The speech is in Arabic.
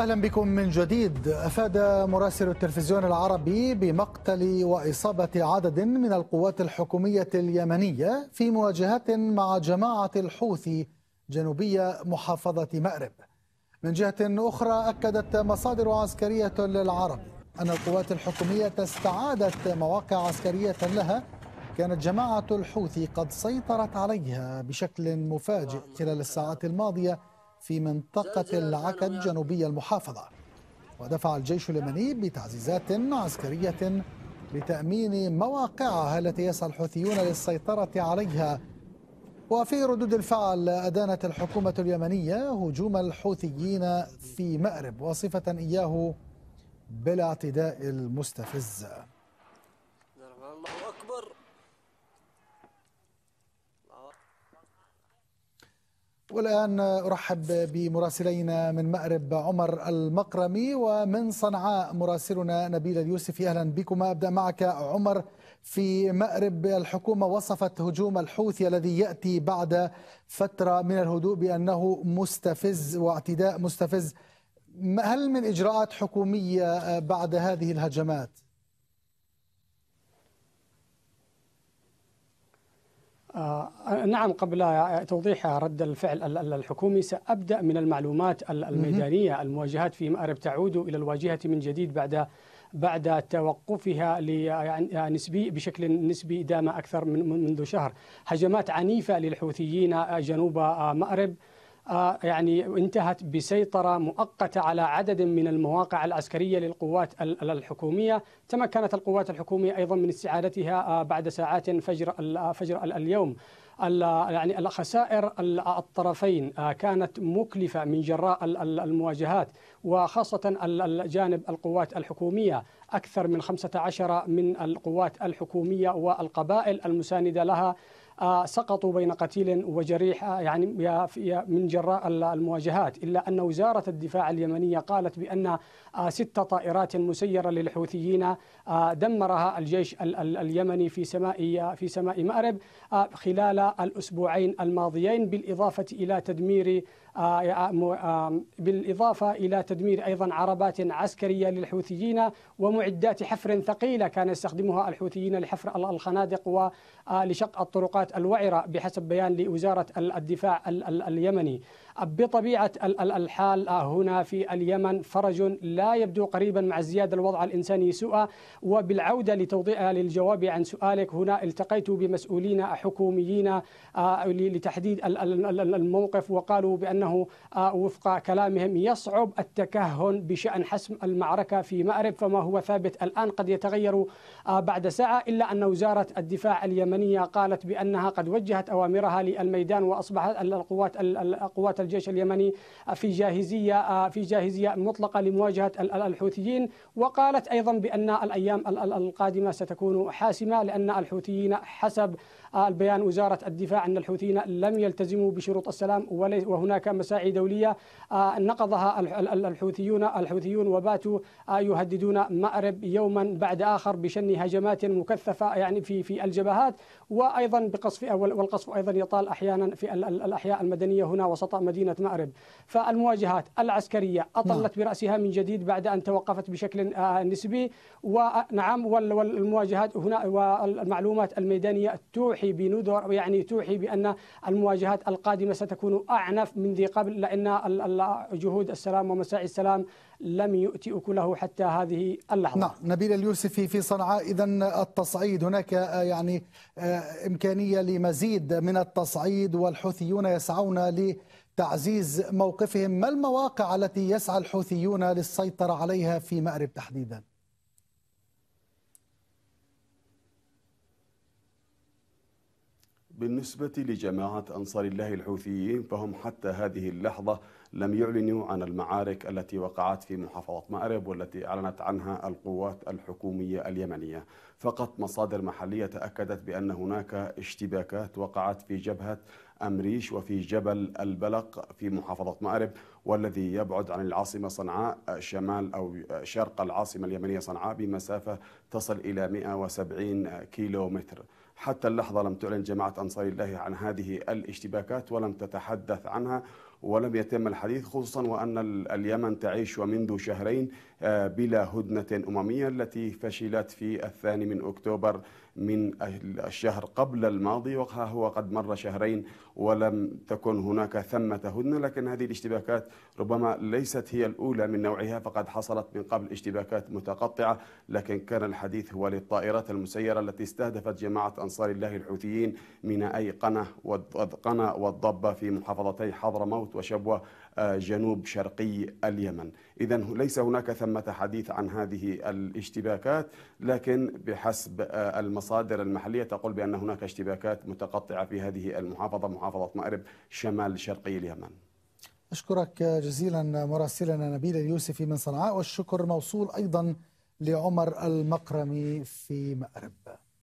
اهلا بكم من جديد افاد مراسل التلفزيون العربي بمقتل واصابه عدد من القوات الحكوميه اليمنيه في مواجهه مع جماعه الحوثي جنوبيه محافظه مارب من جهه اخرى اكدت مصادر عسكريه للعرب ان القوات الحكوميه استعادت مواقع عسكريه لها كانت جماعه الحوثي قد سيطرت عليها بشكل مفاجئ خلال الساعات الماضيه في منطقة العكد جنوبي المحافظة ودفع الجيش اليمني بتعزيزات عسكرية لتأمين مواقعها التي يسعى الحوثيون للسيطرة عليها وفي ردود الفعل أدانت الحكومة اليمنية هجوم الحوثيين في مأرب وصفة إياه بالاعتداء المستفز والآن أرحب بمراسلينا من مأرب عمر المقرمي ومن صنعاء مراسلنا نبيل اليوسفي أهلا بكما أبدأ معك عمر في مأرب الحكومة وصفت هجوم الحوثي الذي يأتي بعد فترة من الهدوء بأنه مستفز واعتداء مستفز هل من إجراءات حكومية بعد هذه الهجمات؟ آه، آه، نعم قبل توضيح رد الفعل الحكومي سأبدأ من المعلومات الميدانية المواجهات في مأرب تعود إلى الواجهة من جديد بعد بعد توقفها آه، نسبي بشكل نسبي دام أكثر من منذ شهر هجمات عنيفة للحوثيين جنوب مأرب آه، يعني انتهت بسيطرة مؤقتة على عدد من المواقع العسكرية للقوات الحكومية تمكنت القوات الحكومية أيضا من استعادتها آه، بعد ساعات فجر, آه، فجر اليوم يعني الخسائر الطرفين كانت مكلفة من جراء المواجهات وخاصة الجانب القوات الحكومية أكثر من 15 من القوات الحكومية والقبائل المساندة لها سقطوا بين قتيل وجريح آه، يعني من جراء المواجهات إلا أن وزارة الدفاع اليمنية قالت بأن آه، ست طائرات مسيرة للحوثيين آه، دمرها الجيش اليمني في سماء في سماء مأرب خلال الأسبوعين الماضيين بالإضافة إلى تدمير بالإضافة إلى تدمير أيضا عربات عسكرية للحوثيين ومعدات حفر ثقيلة كان يستخدمها الحوثيين لحفر الخنادق ولشق الطرقات بطبيعة الوعرة بحسب بيان لوزارة الدفاع اليمني بطبيعة الحال آه، هنا في اليمن فرج لا يبدو قريبا مع ازدياد الوضع الإنساني سوءا وبالعودة لتوضيح آه، للجواب عن سؤالك هنا التقيت بمسؤولين حكوميين آه، لتحديد الموقف وقالوا بأنه وفق كلامهم يصعب التكهن بشأن حسم المعركة في مأرب فما هو ثابت الآن قد يتغير بعد ساعة إلا أن وزارة الدفاع اليمنية قالت بأن أنها قد وجهت أوامرها للميدان وأصبحت القوات قوات الجيش اليمني آه، في جاهزية آه، في جاهزية مطلقة لمواجهة الحوثيين وقالت أيضا بأن الأيام القادمة ستكون حاسمة لأن الحوثيين حسب آه، البيان وزارة الدفاع أن الحوثيين لم يلتزموا بشروط السلام وهناك مساعي دولية نقضها الحوثيون الحوثيون وباتوا يهددون مأرب يوما بعد آخر بشن هجمات مكثفة يعني في في الجبهات وأيضا بقضاء القصف والقصف ايضا يطال احيانا في الاحياء المدنيه هنا وسط مدينه مأرب فالمواجهات العسكريه اطلت نعم. براسها من جديد بعد ان توقفت بشكل آه، نسبي ونعم آه، والمواجهات هنا والمعلومات الميدانيه توحي بندر يعني توحي بان المواجهات القادمه ستكون اعنف من ذي قبل لان جهود السلام ومساعي السلام لم يؤتي أكله حتى هذه اللحظة نعم نبيل اليوسفي في صنعاء إذا التصعيد هناك آه، يعني آه، إمكانية لمزيد من التصعيد والحوثيون يسعون لتعزيز موقفهم ما المواقع التي يسعى الحوثيون للسيطرة عليها في مأرب تحديداً بالنسبة لجماعة أنصار الله الحوثيين فهم حتى هذه اللحظة لم يعلنوا عن المعارك التي وقعت في محافظة مأرب والتي أعلنت عنها القوات الحكومية اليمنية فقط مصادر محلية تأكدت بأن هناك اشتباكات وقعت في جبهة أمريش وفي جبل البلق في محافظة مأرب والذي يبعد عن العاصمة صنعاء شمال أو شرق العاصمة اليمنية صنعاء بمسافة تصل إلى 170 كيلو حتى اللحظة لم تعلن جماعة أنصار الله عن هذه الاشتباكات ولم تتحدث عنها ولم يتم الحديث خصوصا وأن اليمن تعيش ومنذ شهرين آه، بلا هدنة أممية التي فشلت في الثاني من أكتوبر من الشهر قبل الماضي وها هو قد مر شهرين ولم تكن هناك ثمة هدنة لكن هذه الاشتباكات ربما ليست هي الأولى من نوعها فقد حصلت من قبل اشتباكات متقطعة لكن كان الحديث هو للطائرات المسيرة التي استهدفت جماعة أنصار الله الحوثيين من أي قنا والضبة في محافظتي حضرموت حوت وشبوة آه، جنوب شرقي اليمن إذا ليس هناك ثمة حديث عن هذه الاشتباكات لكن بحسب آه، المصادر المحلية تقول بأن هناك اشتباكات متقطعة في هذه المحافظة محافظة مأرب شمال شرقي اليمن أشكرك جزيلا مراسلنا نبيل اليوسفي من صنعاء والشكر موصول أيضا لعمر المقرمي في مأرب